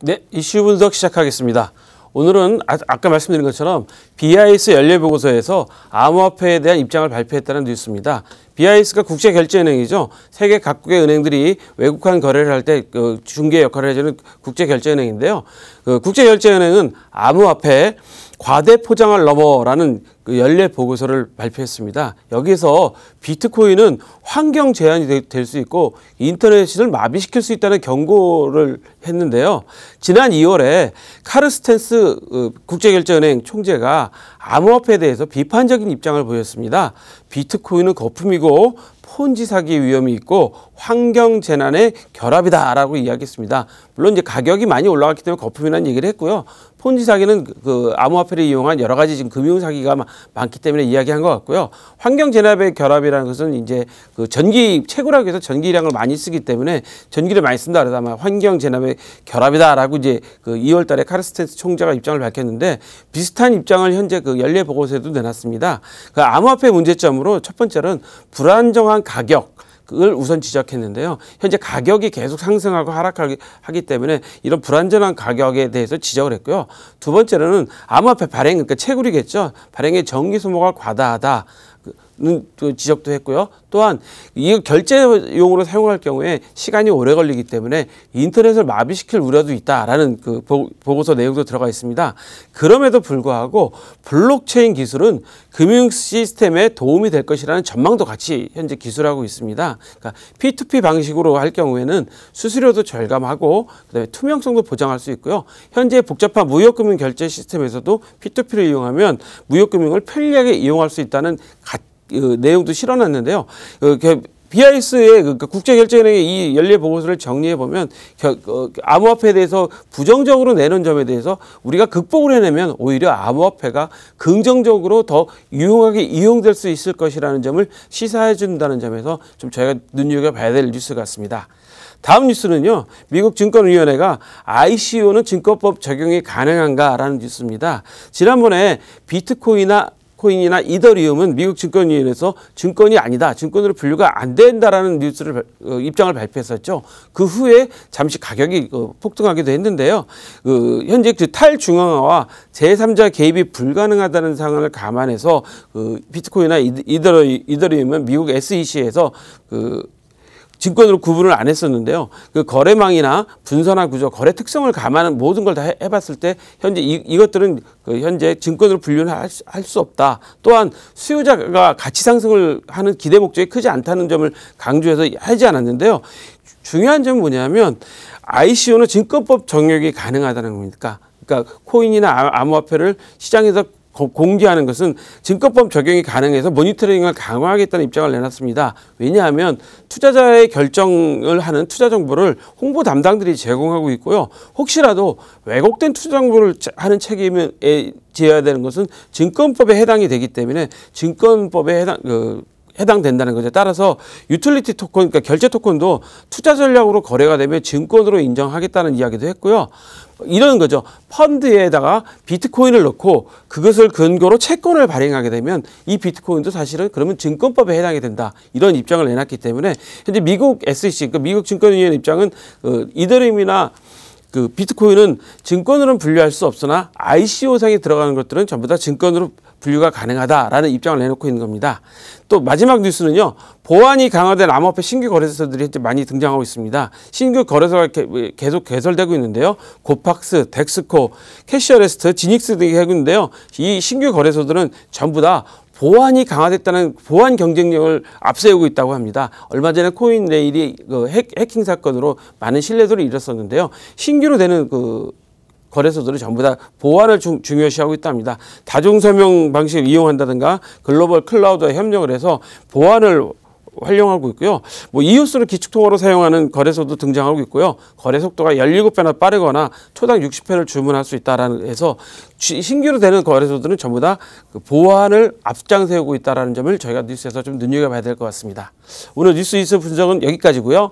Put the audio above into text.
네, 이슈 분석 시작하겠습니다. 오늘은 아, 아까 말씀드린 것처럼 BIS 연례보고서에서 암호화폐에 대한 입장을 발표했다는 뉴스입니다. BIS가 국제결제은행이죠. 세계 각국의 은행들이 외국한 거래를 할 때 그 중개 역할을 해주는 국제결제은행인데요. 그 국제결제은행은 암호화폐 과대 포장을 넘어라는 그 연례 보고서를 발표했습니다. 여기서 비트코인은 환경 제한이 될 수 있고 인터넷을 마비시킬 수 있다는 경고를 했는데요. 지난 2월에 카르스텐스 어, 국제결제은행 총재가 암호화폐에 대해서 비판적인 입장을 보였습니다. 비트코인은 거품이고 폰지 사기 위험이 있고 환경 재난의 결합이다라고 이야기했습니다. 물론 이제 가격이 많이 올라갔기 때문에 거품이라는 얘기를 했고요. 폰지 사기는 그, 그 암호화폐를 이용한 여러 가지 지금 금융 사기가 많기 때문에 이야기한 것 같고요. 환경 재난의 결합이라는 것은 이제 그 전기 채굴하기 위해서 전기량을 많이 쓰기 때문에 전기를 많이 쓴다 그러다 만 환경 재난의 결합이다라고 이제 그 2월달에 카르스텐스 총재가 입장을 밝혔는데 비슷한 입장을 현재 그 연례 보고서에도 내놨습니다. 그 암호화폐 문제점으로 첫 번째는 불안정한 우선 가격, 을 우선 지적했는데요. 현재 가격이 계속 상승하고 하락하기 때문에 이런 불안전한 가격에 대해서 지적을 했고요. 두 번째로는 암호화폐 발행, 그러니까 채굴이겠죠. 발행의 정기 소모가 과다하다. 그는 지적도 했고요. 또한 이 결제용으로 사용할 경우에 시간이 오래 걸리기 때문에 인터넷을 마비시킬 우려도 있다라는 그 보고서 내용도 들어가 있습니다. 그럼에도 불구하고 블록체인 기술은 금융 시스템에 도움이 될 것이라는 전망도 같이 현재 기술하고 있습니다. 그러니까 P2P 방식으로 할 경우에는 수수료도 절감하고 그다음에 투명성도 보장할 수 있고요. 현재 복잡한 무역금융 결제 시스템에서도 P2P를 이용하면 무역금융을 편리하게 이용할 수 있다는 같은 그 내용도 실어놨는데요. 그, 그 BIS의 그러니까 국제결제은행의 이 연례 보고서를 정리해 보면 어, 암호화폐에 대해서 부정적으로 내는 점에 대해서 우리가 극복을 해내면 오히려 암호화폐가 긍정적으로 더 유용하게 이용될 수 있을 것이라는 점을 시사해 준다는 점에서 좀 저희가 눈여겨봐야 될 뉴스 같습니다. 다음 뉴스는요. 미국 증권위원회가 ICO는 증권법 적용이 가능한가라는 뉴스입니다. 지난번에 비트코인이나 비트코인이나 이더리움은 미국 증권위원회에서 증권이 아니다. 증권으로 분류가 안 된다라는 뉴스를 어, 입장을 발표했었죠. 그 후에 잠시 가격이 어, 폭등하기도 했는데요. 그 현재 그 탈중앙화와 제3자 개입이 불가능하다는 상황을 감안해서 그 비트코인이나 이더리, 이더리움은 미국 SEC에서 그 증권으로 구분을 안 했었는데요. 그 거래망이나 분산화 구조, 거래 특성을 감안한 모든 걸 다 해봤을 때 현재 이, 이것들은 그 현재 증권으로 분류는 할수 수 없다. 또한 수요자가 가치 상승을 하는 기대 목적이 크지 않다는 점을 강조해서 하지 않았는데요. 중요한 점은 뭐냐면 ICO는 증권법 정용이 가능하다는 겁니까 그러니까 코인이나 암호화폐를 시장에서 공개하는 것은 증권법 적용이 가능해서 모니터링을 강화하겠다는 입장을 내놨습니다. 왜냐하면 투자자의 결정을 하는 투자 정보를 홍보 담당들이 제공하고 있고요. 혹시라도 왜곡된 투자 정보를 하는 책임에 지어야 되는 것은 증권법에 해당이 되기 때문에 증권법에 해당 그 해당된다는 거죠. 따라서 유틸리티 토큰, 그러니까 결제 토큰도 투자 전략으로 거래가 되면 증권으로 인정하겠다는 이야기도 했고요. 이런 거죠. 펀드에다가 비트코인을 넣고 그것을 근거로 채권을 발행하게 되면 이 비트코인도 사실은 그러면 증권법에 해당이 된다. 이런 입장을 내놨기 때문에 현재 미국 SEC, 그러니까 미국 증권위원 입장은 어, 이더리움이나 그 비트코인은 증권으로는 분류할 수 없으나 ICO상에 들어가는 것들은 전부 다 증권으로 분류가 가능하다라는 입장을 내놓고 있는 겁니다. 또 마지막 뉴스는요. 보안이 강화된 암호화폐 신규 거래소들이 현재 많이 등장하고 있습니다. 신규 거래소가 계속 개설되고 있는데요. 고팍스, 덱스코, 캐시어레스트, 지닉스 등이 하고 있는데요. 이 신규 거래소들은 전부 다 보안이 강화됐다는 보안 경쟁력을 앞세우고 있다고 합니다. 얼마 전에 코인레일이 그 핵, 해킹 사건으로 많은 신뢰도를 잃었었는데요. 신규로 되는 그 거래소들이 전부 다 보안을 중, 요시하고 있답니다. 다중서명 방식을 이용한다든가 글로벌 클라우드와 협력을 해서 보안을 활용하고 있고요. 뭐이웃을기축통으로 사용하는 거래소도 등장하고 있고요. 거래 속도가 17배나 빠르거나 초당 60회를 주문할 수 있다라는 해서 신규로 되는 거래소들은 전부 다 그 보안을 앞장 세우고 있다라는 점을 저희가 뉴스에서 좀 눈여겨봐야 될 것 같습니다. 오늘 뉴스 이스 분석은 여기까지고요.